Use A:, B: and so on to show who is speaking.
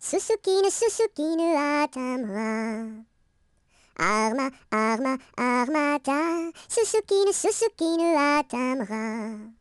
A: Susukine, Susukine, Atamra. Arma, arma, armata, Susukine, Susukine, Atamra.